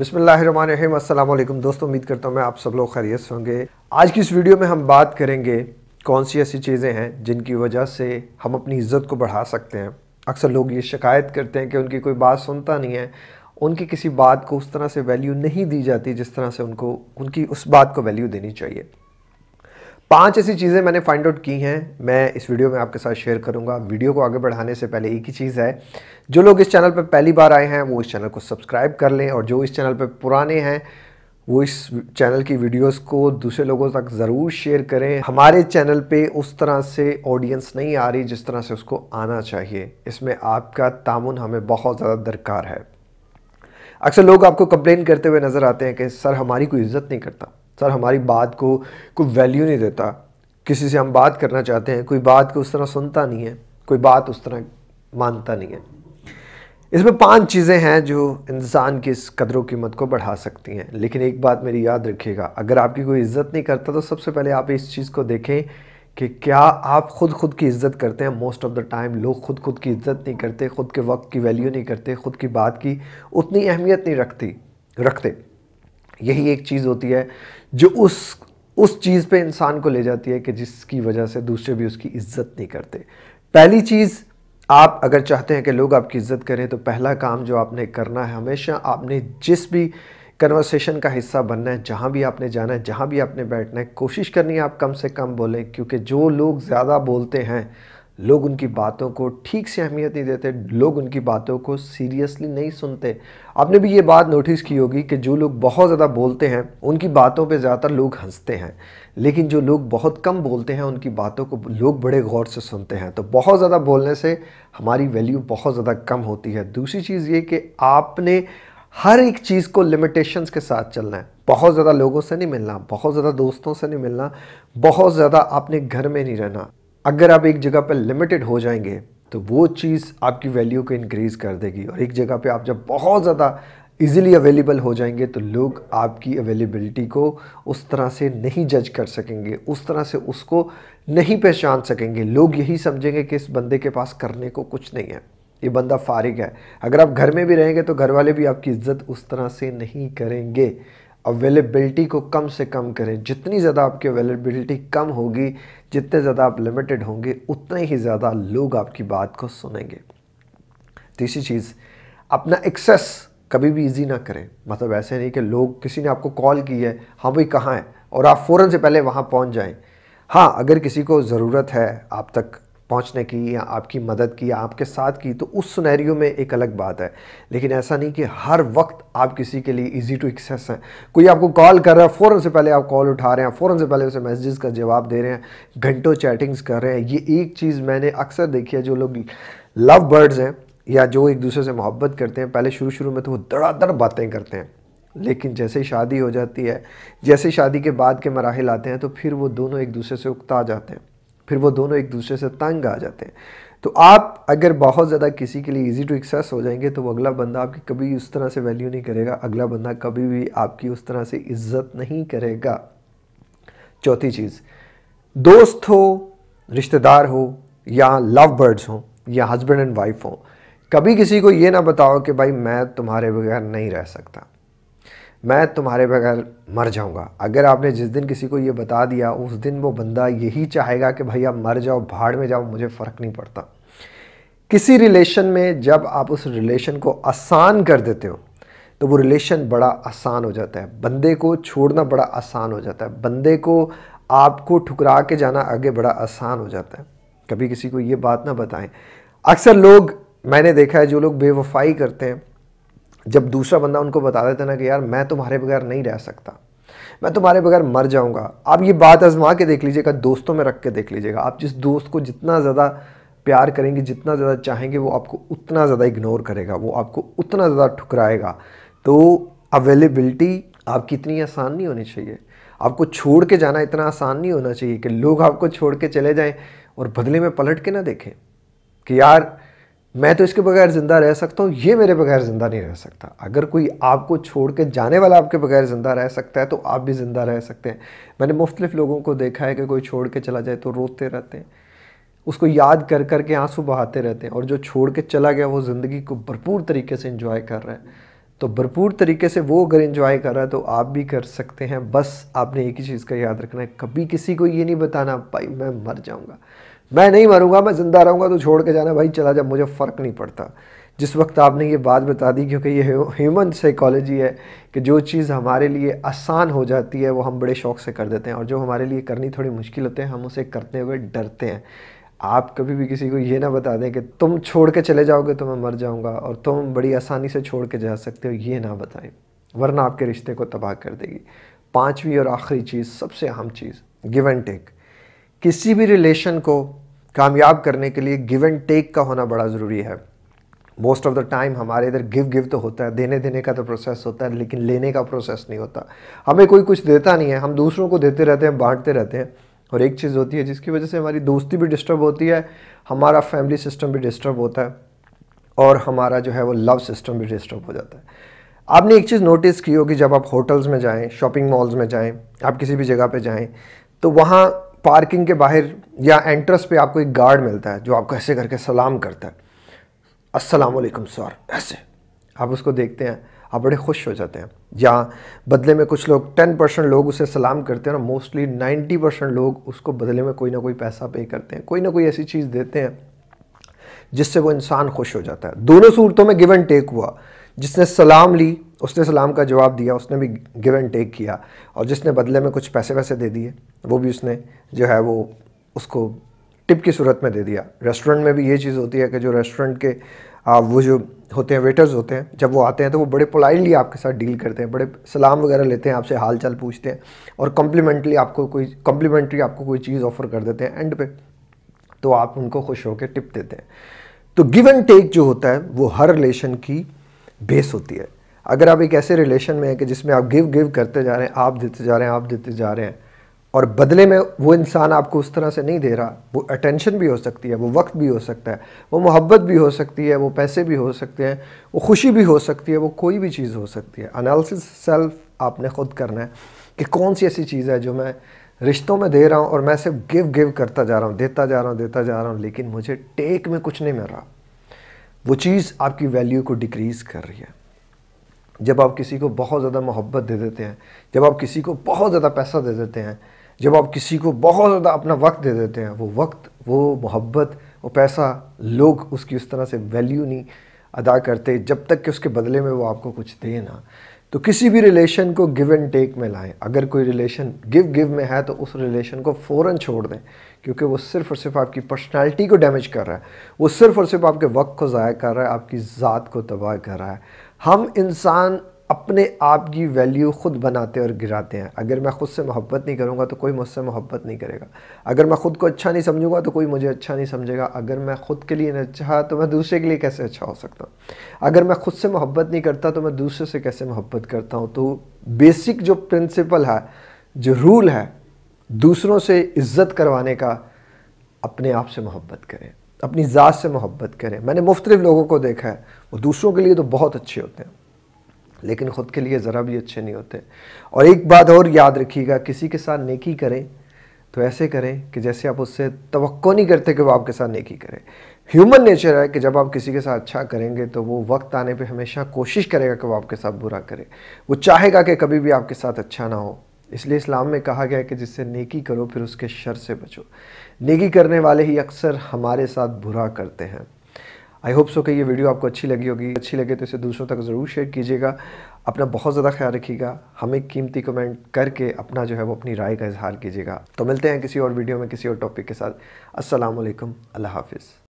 बिसमीम अल्लाम दोस्तों उम्मीद करता हूँ मैं आप सब लोग खैरियत होंगे आज की इस वीडियो में हम बात करेंगे कौन सी ऐसी चीज़ें हैं जिनकी वजह से हम अपनी इज़्ज़त को बढ़ा सकते हैं अक्सर लोग ये शिकायत करते हैं कि उनकी कोई बात सुनता नहीं है उनकी किसी बात को उस तरह से वैल्यू नहीं दी जाती जिस तरह से उनको उनकी उस बात को वैल्यू देनी चाहिए पांच ऐसी चीज़ें मैंने फाइंड आउट की हैं मैं इस वीडियो में आपके साथ शेयर करूंगा वीडियो को आगे बढ़ाने से पहले एक ही चीज़ है जो लोग इस चैनल पर पहली बार आए हैं वो इस चैनल को सब्सक्राइब कर लें और जो इस चैनल पर पुराने हैं वो इस चैनल की वीडियोस को दूसरे लोगों तक ज़रूर शेयर करें हमारे चैनल पे उस तरह से ऑडियंस नहीं आ रही जिस तरह से उसको आना चाहिए इसमें आपका तामुन हमें बहुत ज़्यादा दरकार है अक्सर लोग आपको कंप्लेन करते हुए नज़र आते हैं कि सर हमारी कोई इज्जत नहीं करता सर हमारी बात को कोई वैल्यू नहीं देता किसी से हम बात करना चाहते हैं कोई बात को उस तरह सुनता नहीं है कोई बात उस तरह मानता नहीं है इसमें पांच चीज़ें हैं जो इंसान की इस कदरों कीमत को बढ़ा सकती हैं लेकिन एक बात मेरी याद रखिएगा अगर आपकी कोई इज्जत नहीं करता तो सबसे पहले आप इस चीज़ को देखें कि क्या आप खुद खुद की इज्जत करते हैं मोस्ट ऑफ़ द टाइम लोग खुद खुद की इज्जत नहीं करते खुद के वक्त की वैल्यू नहीं करते खुद की बात की उतनी अहमियत नहीं रखती रखते यही एक चीज़ होती है जो उस उस चीज़ पे इंसान को ले जाती है कि जिसकी वजह से दूसरे भी उसकी इज्जत नहीं करते पहली चीज़ आप अगर चाहते हैं कि लोग आपकी इज्जत करें तो पहला काम जो आपने करना है हमेशा आपने जिस भी कन्वर्सेशन का हिस्सा बनना है जहाँ भी आपने जाना है जहाँ भी आपने बैठना है कोशिश करनी है आप कम से कम बोलें क्योंकि जो लोग ज़्यादा बोलते हैं लोग उनकी बातों को ठीक से अहमियत नहीं देते लोग उनकी बातों को सीरियसली नहीं सुनते आपने भी ये बात नोटिस की होगी कि जो लोग बहुत ज़्यादा बोलते हैं उनकी बातों पे ज़्यादातर लोग हंसते हैं लेकिन जो लोग बहुत कम बोलते हैं उनकी बातों को लोग बड़े गौर से सुनते हैं तो बहुत ज़्यादा बोलने से हमारी वैल्यू बहुत ज़्यादा कम होती है दूसरी चीज़ ये कि आपने हर एक चीज़ को लिमिटेशंस के साथ चलना है बहुत ज़्यादा लोगों से नहीं मिलना बहुत ज़्यादा दोस्तों से नहीं मिलना बहुत ज़्यादा अपने घर में नहीं रहना अगर आप एक जगह पर लिमिटेड हो जाएंगे तो वो चीज़ आपकी वैल्यू को इनक्रीज़ कर देगी और एक जगह पे आप जब बहुत ज़्यादा इजीली अवेलेबल हो जाएंगे तो लोग आपकी अवेलेबिलिटी को उस तरह से नहीं जज कर सकेंगे उस तरह से उसको नहीं पहचान सकेंगे लोग यही समझेंगे कि इस बंदे के पास करने को कुछ नहीं है ये बंदा फारिग है अगर आप घर में भी रहेंगे तो घर वाले भी आपकी इज्जत उस तरह से नहीं करेंगे अवेलेबिलिटी को कम से कम करें जितनी ज़्यादा आपकी अवेलेबिलिटी कम होगी जितने ज़्यादा आप लिमिटेड होंगे उतने ही ज़्यादा लोग आपकी बात को सुनेंगे तीसरी चीज़ अपना एक्सेस कभी भी इजी ना करें मतलब ऐसे नहीं कि लोग किसी ने आपको कॉल की है हाँ भाई कहाँ है और आप फ़ौर से पहले वहाँ पहुँच जाएँ हाँ अगर किसी को ज़रूरत है आप तक पहुंचने की या आपकी मदद की या आपके साथ की तो उस सुनहरियों में एक अलग बात है लेकिन ऐसा नहीं कि हर वक्त आप किसी के लिए इजी टू एक्सेस हैं कोई आपको कॉल कर रहा है फ़ौरन से पहले आप कॉल उठा रहे हैं फ़ौरन से पहले उसे मैसेजेस का जवाब दे रहे हैं घंटों चैटिंग्स कर रहे हैं ये एक चीज़ मैंने अक्सर देखी है जो लोग लव बर्ड्स हैं या जो एक दूसरे से मोहब्बत करते हैं पहले शुरू शुरू में तो वो धड़ाधड़ बातें करते हैं लेकिन जैसे ही शादी हो जाती है जैसे शादी के बाद के मराहल आते हैं तो फिर वो दोनों एक दूसरे से उकता जाते हैं फिर वो दोनों एक दूसरे से तंग आ जाते हैं तो आप अगर बहुत ज़्यादा किसी के लिए इजी टू एक्सेस हो जाएंगे तो वो अगला बंदा आपकी कभी उस तरह से वैल्यू नहीं करेगा अगला बंदा कभी भी आपकी उस तरह से इज्जत नहीं करेगा चौथी चीज़ दोस्त हो रिश्तेदार हो या लव बर्ड्स हो या हस्बैंड एंड वाइफ हो कभी किसी को ये ना बताओ कि भाई मैं तुम्हारे बगैर नहीं रह सकता मैं तुम्हारे बगैर मर जाऊंगा अगर आपने जिस दिन किसी को ये बता दिया उस दिन वो बंदा यही चाहेगा कि भैया आप मर जाओ भाड़ में जाओ मुझे फ़र्क नहीं पड़ता किसी रिलेशन में जब आप उस रिलेशन को आसान कर देते हो तो वो रिलेशन बड़ा आसान हो जाता है बंदे को छोड़ना बड़ा आसान हो जाता है बंदे को आपको ठुकरा के जाना आगे बड़ा आसान हो जाता है कभी किसी को ये बात ना बताएं अक्सर लोग मैंने देखा है जो लोग बेवफाई करते हैं जब दूसरा बंदा उनको बता देता ना कि यार मैं तुम्हारे बगैर नहीं रह सकता मैं तुम्हारे बगैर मर जाऊंगा आप ये बात आजमा के देख लीजिएगा दोस्तों में रख के देख लीजिएगा आप जिस दोस्त को जितना ज़्यादा प्यार करेंगे जितना ज़्यादा चाहेंगे वो आपको उतना ज़्यादा इग्नोर करेगा वो आपको उतना ज़्यादा ठुकराएगा तो अवेलेबिलिटी आपकी इतनी आसान नहीं होनी चाहिए आपको छोड़ के जाना इतना आसान नहीं होना चाहिए कि लोग आपको छोड़ के चले जाएँ और बदले में पलट के ना देखें कि यार मैं तो इसके बगैर ज़िंदा रह सकता हूँ ये मेरे बगैर ज़िंदा नहीं रह सकता अगर कोई आपको छोड़ के जाने वाला आपके बगैर ज़िंदा रह सकता है तो आप भी ज़िंदा रह सकते हैं मैंने मुख्तलिफ़ लोगों को देखा है कि कोई छोड़ के चला जाए तो रोते रहते हैं उसको याद कर कर के आंसू बहाते रहते हैं और जो छोड़ के चला गया वो ज़िंदगी को भरपूर तरीके से इंजॉय कर रहा है तो भरपूर तरीके से वो अगर इंजॉय कर रहा है तो आप भी कर सकते हैं बस आपने एक ही चीज़ का याद रखना है कभी किसी को ये नहीं बताना भाई मैं मर जाऊँगा मैं नहीं मरूंगा मैं ज़िंदा रहूँगा तो छोड़ के जाना भाई चला जा मुझे फ़र्क नहीं पड़ता जिस वक्त आपने ये बात बता दी क्योंकि ये ह्यूमन साइकोलॉजी है कि जो चीज़ हमारे लिए आसान हो जाती है वो हम बड़े शौक से कर देते हैं और जो हमारे लिए करनी थोड़ी मुश्किल होते हैं हम उसे करते हुए डरते हैं आप कभी भी किसी को ये ना बता दें कि तुम छोड़ के चले जाओगे तो मैं मर जाऊँगा और तुम बड़ी आसानी से छोड़ के जा सकते हो ये ना बताएं वरना आपके रिश्ते को तबाह कर देगी पाँचवीं और आखिरी चीज़ सबसे अहम चीज़ गिव एंड टेक किसी भी रिलेशन को कामयाब करने के लिए गिव एंड टेक का होना बड़ा ज़रूरी है मोस्ट ऑफ़ द टाइम हमारे इधर गिव गिव तो होता है देने देने का तो प्रोसेस होता है लेकिन लेने का प्रोसेस नहीं होता हमें कोई कुछ देता नहीं है हम दूसरों को देते रहते हैं बांटते रहते हैं और एक चीज़ होती है जिसकी वजह से हमारी दोस्ती भी डिस्टर्ब होती है हमारा फैमिली सिस्टम भी डिस्टर्ब होता है और हमारा जो है वो लव सिस्टम भी डिस्टर्ब हो जाता है आपने एक चीज़ नोटिस की होगी जब आप होटल्स में जाएँ शॉपिंग मॉल्स में जाएँ आप किसी भी जगह पर जाएँ तो वहाँ पार्किंग के बाहर या एंट्रेंस पे आपको एक गार्ड मिलता है जो आपको ऐसे करके सलाम करता है अस्सलाम वालेकुम सर ऐसे आप उसको देखते हैं आप बड़े खुश हो जाते हैं या बदले में कुछ लोग टेन परसेंट लोग उसे सलाम करते हैं और मोस्टली नाइन्टी परसेंट लोग उसको बदले में कोई ना कोई पैसा पे करते हैं कोई ना कोई ऐसी चीज़ देते हैं जिससे वो इंसान खुश हो जाता है दोनों सूरतों में गिव एंड टेक हुआ जिसने सलाम ली उसने सलाम का जवाब दिया उसने भी गिव एंड टेक किया और जिसने बदले में कुछ पैसे वैसे दे दिए वो भी उसने जो है वो उसको टिप की सूरत में दे दिया रेस्टोरेंट में भी ये चीज़ होती है कि जो रेस्टोरेंट के आप वो जो होते हैं वेटर्स होते हैं जब वो आते हैं तो वो बड़े पोलाइटली आपके साथ डील करते हैं बड़े सलाम वगैरह लेते हैं आपसे हाल चाल पूछते हैं और कॉम्प्लीमेंटली आपको कोई कॉम्प्लीमेंट्री आपको कोई चीज़ ऑफर कर देते हैं एंड पे तो आप उनको खुश होकर टिप देते हैं तो गिव एंड टेक जो होता है वो हर रिलेशन की बेस होती है अगर आप एक ऐसे रिलेशन में हैं कि जिसमें आप गिव गिव करते जा रहे हैं आप देते जा रहे हैं आप देते जा रहे हैं और बदले में वो इंसान आपको उस तरह से नहीं दे रहा वो अटेंशन भी हो सकती है वो वक्त भी हो सकता है वो मोहब्बत भी हो सकती है वो पैसे भी हो सकते हैं वो खुशी भी हो सकती है वो कोई भी चीज़ हो सकती है अनालिसिस सेल्फ आपने ख़ुद करना है कि कौन सी ऐसी चीज़ है जो मैं रिश्तों में दे रहा हूँ और मैं सिर्फ गिव गिव करता जा रहा हूँ देता जा रहा हूँ देता जा रहा हूँ लेकिन मुझे टेक में कुछ नहीं मिल रहा वो चीज़ आपकी वैल्यू को डिक्रीज़ कर रही है जब आप किसी को बहुत ज़्यादा मोहब्बत दे देते हैं जब आप किसी को बहुत ज़्यादा पैसा दे देते हैं जब आप किसी को बहुत ज़्यादा अपना वक्त दे देते हैं वो वक्त वो मोहब्बत वो पैसा लोग उसकी उस तरह से वैल्यू नहीं अदा करते जब तक कि उसके बदले में वो आपको कुछ दे ना तो किसी भी रिलेशन को गिव एंड टेक में लाएं अगर कोई रिलेशन गिव गिव में है तो उस रिलेशन को फ़ौर छोड़ दें क्योंकि वो सिर्फ़ और सिर्फ आपकी पर्सनैलिटी को डैमेज कर रहा है वो सिर्फ़ और सिर्फ आपके वक्त को ज़ाया कर रहा है आपकी ज़ात को तबाह कर रहा है हम इंसान अपने आप की वैल्यू ख़ुद बनाते और गिराते हैं अगर मैं ख़ुद से मोहब्बत नहीं करूँगा तो कोई मुझसे मोहब्बत नहीं करेगा अगर मैं ख़ुद को अच्छा नहीं समझूंगा तो कोई मुझे अच्छा नहीं समझेगा अगर मैं ख़ुद के लिए नहीं अच्छा तो मैं दूसरे के लिए कैसे अच्छा हो सकता हूँ अगर मैं ख़ुद से मोहब्बत नहीं करता तो मैं दूसरे से कैसे मोहब्बत करता हूँ तो बेसिक जो प्रिंसिपल है जो रूल है दूसरों से इज़्ज़त करवाने का अपने आप से मोहब्बत करें अपनी ज़ात से मोहब्बत करें मैंने मुख्तलिफ़ लोगों को देखा है वो दूसरों के लिए तो बहुत अच्छे होते हैं लेकिन ख़ुद के लिए ज़रा भी अच्छे नहीं होते और एक बात और याद रखिएगा किसी के साथ नेकी करें तो ऐसे करें कि जैसे आप उससे तो नहीं करते कि वो आपके साथ नेकी करें ह्यूमन नेचर है कि जब आप किसी के साथ अच्छा करेंगे तो वो वक्त आने पे हमेशा कोशिश करेगा कि वो आपके साथ बुरा करे वो चाहेगा कि कभी भी आपके साथ अच्छा ना हो इसलिए इस्लाम में कहा गया है कि जिससे नेकी करो फिर उसके शर से बचो नेकी करने वाले ही अक्सर हमारे साथ बुरा करते हैं आई होप सो कि ये वीडियो आपको अच्छी लगी होगी अच्छी लगे तो इसे दूसरों तक ज़रूर शेयर कीजिएगा अपना बहुत ज़्यादा ख्याल रखिएगा हमें कीमती कमेंट करके अपना जो है वो अपनी राय का इजहार कीजिएगा तो मिलते हैं किसी और वीडियो में किसी और टॉपिक के साथ असलम अल्लाह हाफिज़